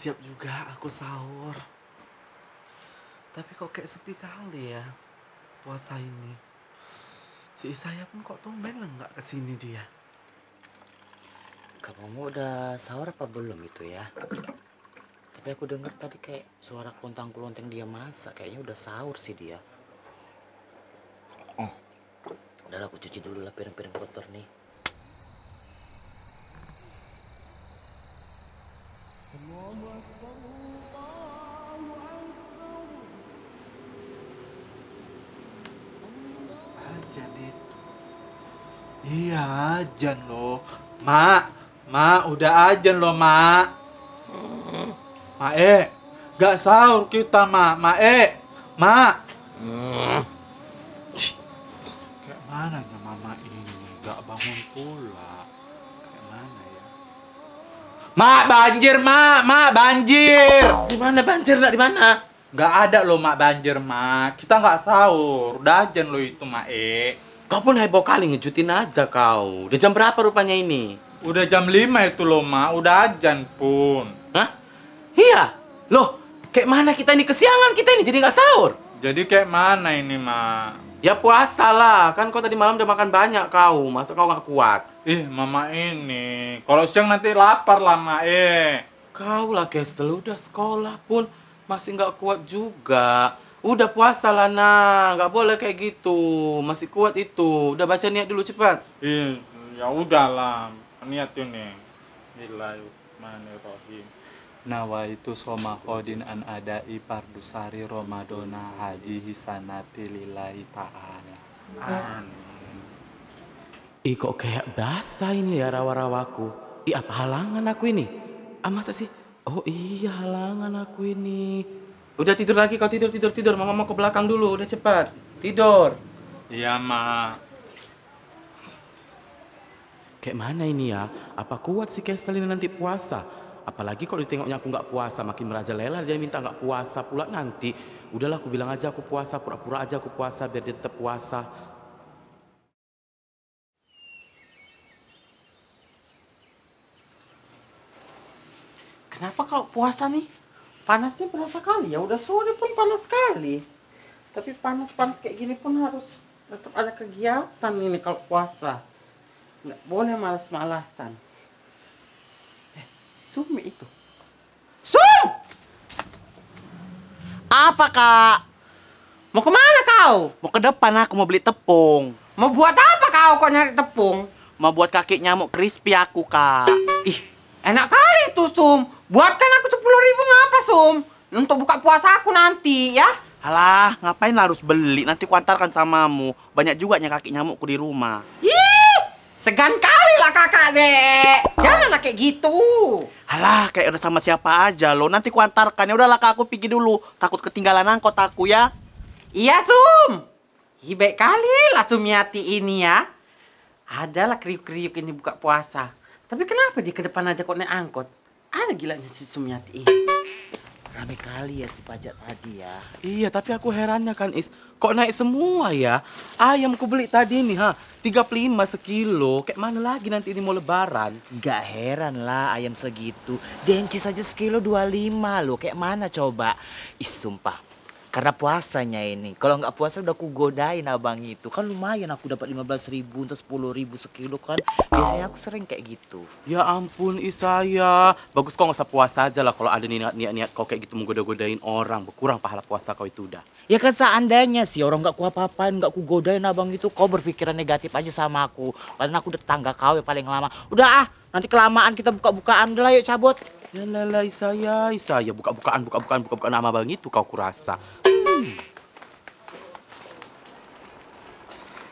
siap juga aku sahur. Tapi kok kayak sepi kali ya puasa ini. Si saya pun kok tumben lah nggak kesini dia. Kamu udah sahur apa belum itu ya? Tapi aku denger tadi kayak suara kelontang-kelontang dia masak. Kayaknya udah sahur sih dia. Oh. Udah aku cuci dulu lah piring-piring kotor nih. الله أكبر Ajan itu. Iya ajan loh. Mak, mak udah ajan loh mak. Mak eh, gak sahur kita mak, mak eh, mak. Kayak mana ya mama ini? Gak bangun pun. Mak banjir, Mak, Mak banjir. Di mana banjir? Nak di mana? Gak ada loh Mak banjir, Mak. Kita nggak sahur. Dajan lo itu, Mak. E. Kau pun heboh kali ngejutin aja kau. Udah jam berapa rupanya ini? Udah jam 5 itu loh, Mak. Udah ajan pun. Hah? Iya. Loh, kayak mana kita ini kesiangan kita ini jadi nggak sahur? Jadi kayak mana ini, Mak? Ya puasa lah, kan kau tadi malam udah makan banyak kau, masa kau nggak kuat? Ih, mama ini. Kalau siang nanti lapar lah Ma. eh. Kau lah, guys, udah sekolah pun masih nggak kuat juga. Udah puasa lah, nah. Nggak boleh kayak gitu. Masih kuat itu. Udah baca niat dulu cepat. Ih, ya udahlah. Niat ini. Bismillahirrahmanirrahim. Nawaitu soma khodin an adai pardusari Romadona haji hisanati lillahi ta'ala. Amin. Ih kok kayak basah ini ya rawa-rawaku. Ih apa halangan aku ini? Ah masa sih? Oh iya halangan aku ini. Udah tidur lagi kau tidur tidur tidur. Mama mau ke belakang dulu. Udah cepat. Tidur. Iya ma. Kayak mana ini ya? Apa kuat si ini nanti puasa? Apalagi kalau ditengoknya aku nggak puasa, makin merajalela dia minta nggak puasa pula nanti. Udahlah aku bilang aja aku puasa, pura-pura aja aku puasa biar dia tetap puasa. puasa nih panasnya berapa kali ya udah sore pun panas sekali tapi panas-panas kayak gini pun harus tetap ada kegiatan ini kalau puasa nggak boleh malas-malasan eh, sumi itu sum apa kak mau kemana kau mau ke depan aku mau beli tepung mau buat apa kau kok nyari tepung mau buat kaki nyamuk crispy aku kak ih enak kali tuh sum Buatkan aku sepuluh ribu ngapa, Sum? Untuk buka puasa aku nanti, ya? alah ngapain harus beli? Nanti kuantarkan samamu. Banyak juga nyak kaki nyamukku di rumah. Ih, segan kali lah kakak, dek. jangan kayak gitu. alah kayak udah sama siapa aja lo. Nanti kuantarkan. Ya udahlah, kak, aku pergi dulu. Takut ketinggalan angkot aku ya. Iya, Sum. Hibek kali lah Sumiati ini ya. Adalah kriuk-kriuk ini buka puasa. Tapi kenapa di ke depan aja kok naik angkot? Ada gilanya si Sumiati. Rame kali ya di pajak tadi ya. Iya, tapi aku herannya kan Is. Kok naik semua ya? Ayam ku beli tadi nih ha. 35 sekilo. Kayak mana lagi nanti ini mau lebaran? Gak heran lah ayam segitu. Dencis aja sekilo 25 loh. Kayak mana coba? Is sumpah karena puasanya ini kalau nggak puasa udah aku godain abang itu kan lumayan aku dapat lima belas ribu untuk 10 ribu sekilo kan biasanya aku sering kayak gitu ya ampun Isaya bagus kok nggak usah puasa aja lah kalau ada niat-niat kau kayak gitu menggoda-godain orang berkurang pahala puasa kau itu udah ya kan seandainya sih orang nggak ku apa-apain nggak ku godain abang itu kau berpikiran negatif aja sama aku padahal aku udah tangga kau yang paling lama udah ah nanti kelamaan kita buka-bukaan udah lah yuk cabut Ya lalai saya, saya buka-bukaan, buka-bukaan, buka-bukaan nama bang itu kau kurasa.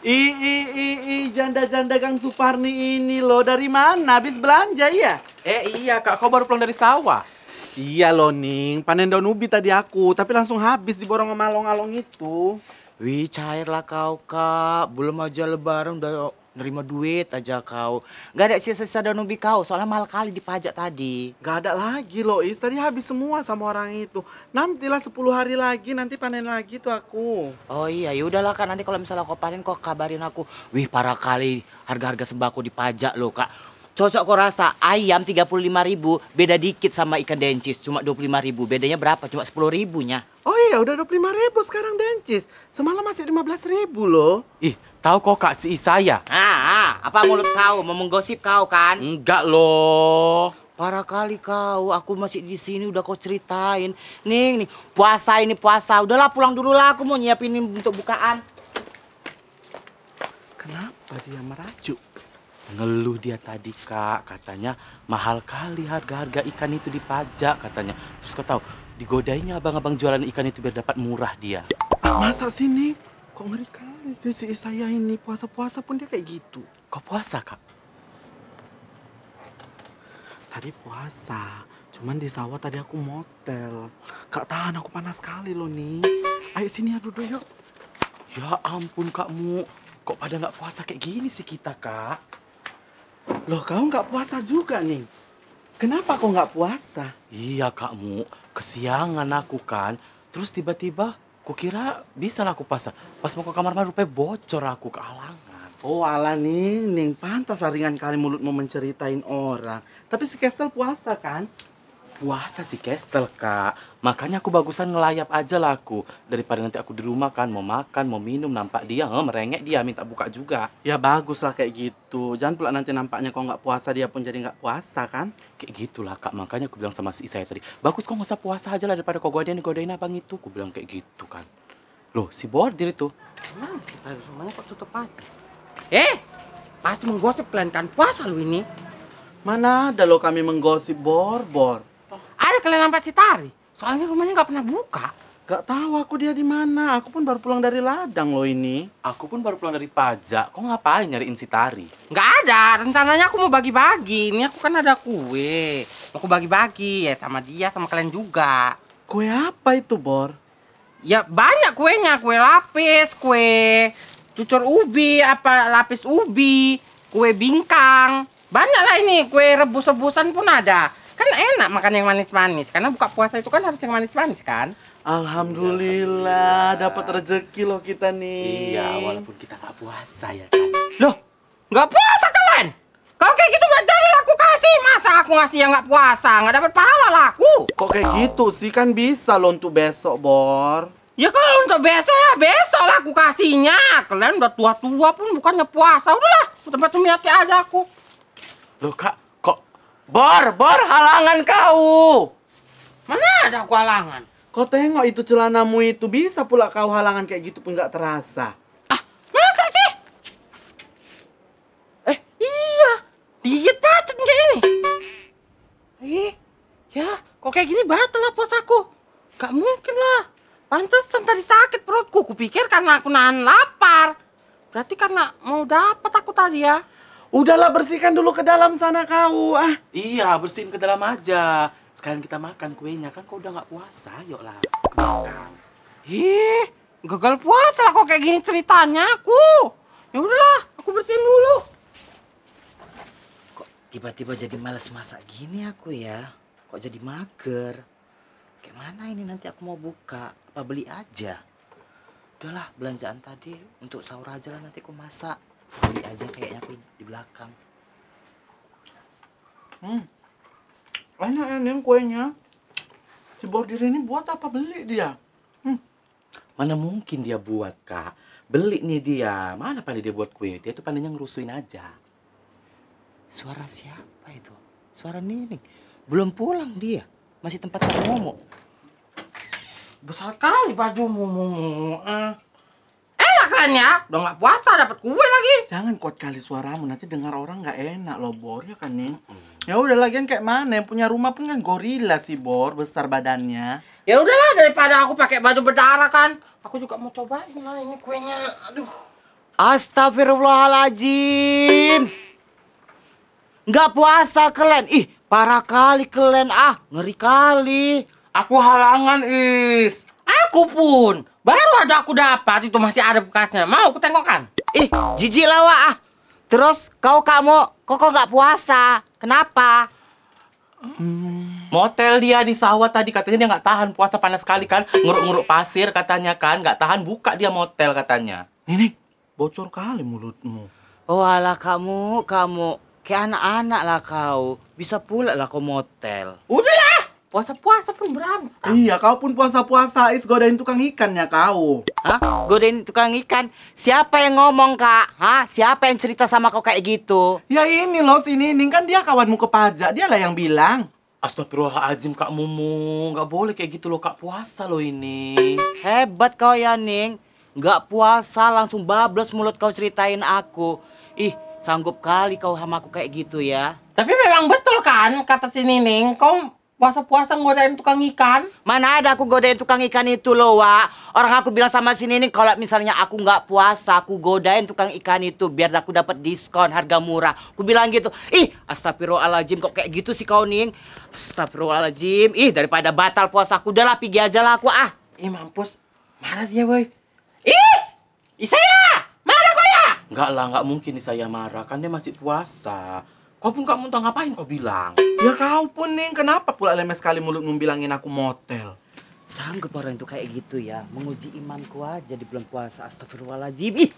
Ii I, i, i, i, janda-janda Kang Suparni ini loh, dari mana habis belanja iya? Eh iya kak, kau baru pulang dari sawah. Iya lo Ning, panen daun ubi tadi aku, tapi langsung habis diborong sama long along itu. Wih cairlah kau kak, belum aja lebaran udah nerima duit aja kau. Gak ada sisa-sisa ubi kau, soalnya mahal kali dipajak tadi. Gak ada lagi loh Is, tadi habis semua sama orang itu. Nantilah 10 hari lagi, nanti panen lagi tuh aku. Oh iya, yaudahlah kak, nanti kalau misalnya kau panen kau kabarin aku. Wih parah kali harga-harga sembako dipajak loh kak. Cocok kau rasa ayam 35 ribu beda dikit sama ikan dencis cuma 25 ribu bedanya berapa cuma 10 ribunya Oh iya udah 25 ribu sekarang dencis semalam masih 15 ribu loh Ih Tahu kok Kak Si saya? Ah, ah, apa mulut kau? Mau menggosip kau kan? Enggak loh. Parah kali kau, aku masih di sini udah kau ceritain. Ning, nih, puasa ini puasa. Udahlah pulang dulu lah, aku mau nyiapin untuk bukaan. Kenapa dia merajuk? Ngeluh dia tadi, Kak. Katanya mahal kali harga-harga ikan itu dipajak katanya. Terus kau tahu, digodainya abang-abang jualan ikan itu biar dapat murah dia. Masa sini? Kok ngeri kau? si saya ini puasa-puasa pun dia kayak gitu. Kau puasa, Kak? Tadi puasa, cuman di sawah tadi aku motel. Kak tahan, aku panas sekali loh nih. Ayo sini ya duduk yuk. Ya ampun Kak Mu, kok pada nggak puasa kayak gini sih kita Kak? Loh kau nggak puasa juga nih. Kenapa kau nggak puasa? Iya Kak Mu, kesiangan aku kan. Terus tiba-tiba Kukira bisa laku aku Pas mau ke kamar mandi rupanya bocor aku kealangan. Oh ala nih, pantas saringan kali mulutmu menceritain orang. Tapi si Kesel puasa kan? puasa si kestel kak makanya aku bagusan ngelayap aja lah aku daripada nanti aku di rumah kan mau makan mau minum nampak dia nggak eh, merengek dia minta buka juga ya bagus lah kayak gitu jangan pula nanti nampaknya kok nggak puasa dia pun jadi nggak puasa kan kayak gitulah kak makanya aku bilang sama si saya tadi bagus kok nggak usah puasa aja lah daripada kau godain godain abang itu aku bilang kayak gitu kan loh si bordir tuh mana sih tadi rumahnya kok tutup aja eh pasti menggosip kalian kan puasa lu ini mana ada lo kami menggosip bor bor kalian si tari? Soalnya rumahnya nggak pernah buka. Gak tahu aku dia di mana. Aku pun baru pulang dari ladang loh ini. Aku pun baru pulang dari pajak. Kok ngapain nyariin si Tari? Gak ada. Rencananya aku mau bagi-bagi. Ini aku kan ada kue. aku bagi-bagi ya sama dia, sama kalian juga. Kue apa itu, Bor? Ya banyak kuenya. Kue lapis, kue cucur ubi, apa lapis ubi, kue bingkang. Banyak lah ini. Kue rebus-rebusan pun ada Kan enak makan yang manis-manis karena buka puasa itu kan harus yang manis-manis kan? Alhamdulillah, Alhamdulillah. Iya. dapat rezeki loh kita nih. Iya, walaupun kita nggak puasa ya kan. Loh, nggak puasa kalian? Kau kayak gitu nggak jadi laku kasih. Masa aku ngasih yang nggak puasa? Nggak dapat pahala laku. Kok kayak oh. gitu sih? Kan bisa loh untuk besok, Bor. Ya kalau untuk besok ya besok lah aku kasihnya. Kalian udah tua-tua pun bukannya puasa. Udahlah, tempat sumiati aja aku. Loh, Kak, Bor, Bor, halangan kau. Mana ada aku halangan? Kau tengok itu celanamu itu bisa pula kau halangan kayak gitu pun nggak terasa. Ah, mana sih? Eh, iya. Diet batet kayak ini? Eh, ya, kok kayak gini batal lah pos aku. Gak mungkin lah. Pantesan tadi sakit perutku. Kupikir karena aku nahan lapar. Berarti karena mau dapat aku tadi ya. Udahlah bersihkan dulu ke dalam sana kau, ah. Iya, bersihin ke dalam aja. sekarang kita makan kuenya, kan kau udah nggak puasa, yuklah. lah. Ih, gagal puasa lah kok kayak gini ceritanya aku. Ya udahlah, aku bersihin dulu. Kok tiba-tiba jadi males masak gini aku ya? Kok jadi mager? Kayak mana ini nanti aku mau buka? Apa beli aja? Udahlah, belanjaan tadi untuk sahur aja lah nanti aku masak beli aja kayaknya Pin di belakang hmm enak enak kuenya si bordir ini buat apa beli dia hmm. mana mungkin dia buat kak beli nih dia mana pandai dia buat kue dia tuh pandainya ngerusuin aja suara siapa itu suara nining belum pulang dia masih tempat kamu besar kali bajumu eh makanya udah nggak puasa dapat kue lagi. Jangan kuat kali suaramu nanti dengar orang nggak enak loh Bor ya kan nih Ya udah lagian kayak mana yang punya rumah pun kan gorila sih Bor besar badannya. Ya udahlah daripada aku pakai baju berdarah kan. Aku juga mau cobain lah ini kuenya. Aduh. Astagfirullahaladzim. Nggak puasa kalian. Ih, parah kali kalian. Ah, ngeri kali. Aku halangan, Is. Aku pun Baru ada aku dapat, itu masih ada bekasnya. Mau aku tengokkan? Ih, jijik lawa ah. Terus kau kamu, kok kau nggak puasa? Kenapa? Hmm. Motel dia di sawah tadi katanya dia nggak tahan puasa panas sekali kan nguruk-nguruk pasir katanya kan nggak tahan buka dia motel katanya. Ini bocor kali mulutmu. Oh kamu kamu kayak anak-anak lah kau bisa pula lah kau motel. Udah Puasa-puasa pun berantem. Iya, kau pun puasa-puasa. Is godain tukang ikan ya kau. Hah? Godain tukang ikan? Siapa yang ngomong, Kak? Hah? Siapa yang cerita sama kau kayak gitu? Ya ini loh, sini. Ini kan dia kawanmu ke pajak dia lah yang bilang. Astagfirullahaladzim Kak Mumu, nggak boleh kayak gitu loh Kak puasa loh ini. Hebat kau ya Ning, nggak puasa langsung bablas mulut kau ceritain aku. Ih, sanggup kali kau sama aku kayak gitu ya. Tapi memang betul kan kata si ning kau Puasa-puasa ngodain tukang ikan? Mana ada aku godain tukang ikan itu loh, Wak. Orang aku bilang sama sini nih kalau misalnya aku nggak puasa, aku godain tukang ikan itu biar aku dapat diskon harga murah. Aku bilang gitu. Ih, astagfirullahaladzim kok kayak gitu sih kau ning. Astagfirullahaladzim. Ih, daripada batal puasa aku udahlah pergi aja lah aku ah. Ih, mampus. Mana dia, boy? Is! Isaya! Mana kau ya? Enggak lah, enggak mungkin saya marah. Kan dia masih puasa. Kau pun kamu tahu ngapain kau bilang. Ya kau pun, Ning. Kenapa pula lemes sekali mulutmu bilangin aku motel? Sanggup orang itu kayak gitu ya. Menguji imanku aja di bulan puasa. Astagfirullahaladzim. Ih.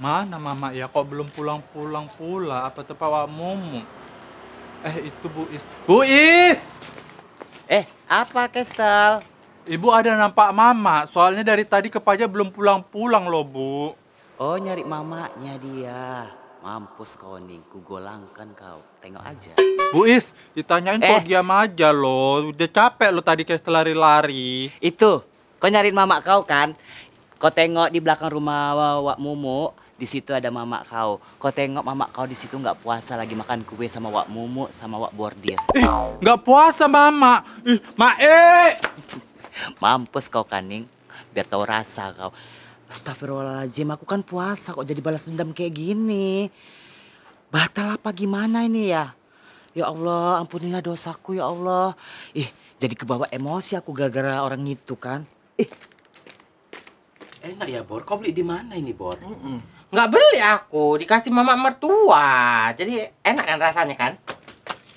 Mana mama ya? Kok belum pulang-pulang pula? Apa tepat wak Eh itu Bu Is. Bu Is! Eh apa Kestel? Ibu ada nampak mama. Soalnya dari tadi ke Pajak belum pulang-pulang loh Bu. Oh nyari mamanya dia. Mampus kau nih, golangkan kau. Tengok aja. Bu Is, ditanyain eh. kok diam aja lo. Udah capek lo tadi kayak lari-lari. Itu, kau nyariin mama kau kan? Kau tengok di belakang rumah Wak Mumu, di situ ada mama kau. Kau tengok mama kau di situ nggak puasa lagi makan kue sama Wak Mumu sama Wak Bordir. nggak puasa mama. Ih, eh. Mampus kau kaning, biar tahu rasa kau. Astagfirullahaladzim, aku kan puasa kok jadi balas dendam kayak gini. Batal apa gimana ini ya? Ya Allah, ampunilah dosaku ya Allah. Ih, jadi kebawa emosi aku gara-gara orang itu kan. Ih. Enak ya, Bor. Kau beli di mana ini, Bor? Mm Nggak beli aku, dikasih mama mertua. Jadi enak kan rasanya kan?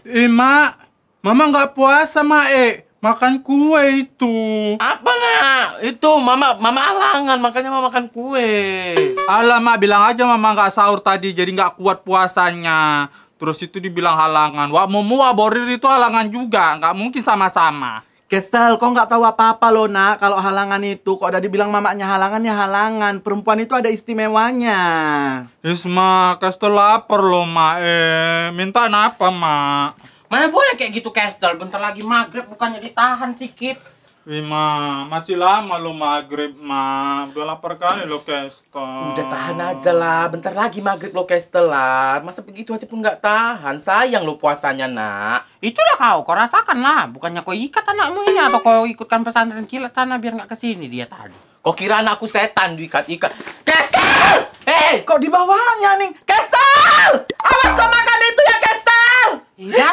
Ih, Mak. Mama nggak puasa, Mak, eh. Makan kue itu. Apa nak? Itu mama mama alangan makanya mama makan kue. Alah Alamak bilang aja mama nggak sahur tadi jadi nggak kuat puasanya. Terus itu dibilang halangan. Wah mau aborir borir itu halangan juga. Nggak mungkin sama-sama. Kestel kok nggak tahu apa-apa loh nak kalau halangan itu. Kok udah dibilang mamanya halangan ya halangan. Perempuan itu ada istimewanya. Isma, Kestel lapar loh, mak. Eh, minta apa, mak? Mana boleh kayak gitu Kestel, bentar lagi maghrib bukannya ditahan sedikit. Wih masih lama lo maghrib ma, udah lapar kali lo Kestel. Udah tahan aja lah, bentar lagi maghrib lo Kestel lah. Masa begitu aja pun nggak tahan, sayang lo puasanya nak. Itulah kau, kau ratakan lah, bukannya kau ikat anakmu ini atau kau ikutkan pesantren kilat sana biar nggak kesini dia tadi. Kau kira anakku setan diikat-ikat. Kestel! Eh, kok di bawahnya nih? Kestel! Awas kau makan itu ya Kestel! Iya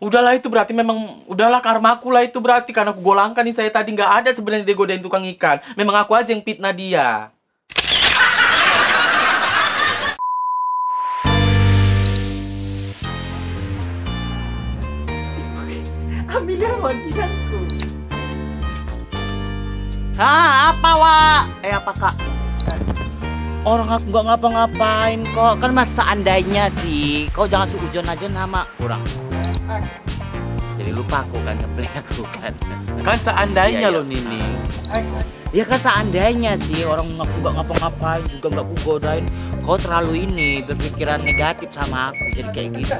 udahlah itu berarti memang udahlah karmaku lah itu berarti karena aku golangkan nih saya tadi nggak ada sebenarnya dia godain tukang ikan memang aku aja yang fitnah dia Amelia wangianku Hah apa Wak? Eh apa Kak? Orang aku nggak ngapa-ngapain kok, kan masa seandainya sih. Kau jangan suujon aja nama orang. Jadi lupa aku kan, ngeplay aku kan. Kan seandainya iya, iya. lo Nini. Ya kan seandainya sih orang aku nggak ngapa-ngapain juga nggak aku godain. Kau terlalu ini berpikiran negatif sama aku jadi kayak gitu.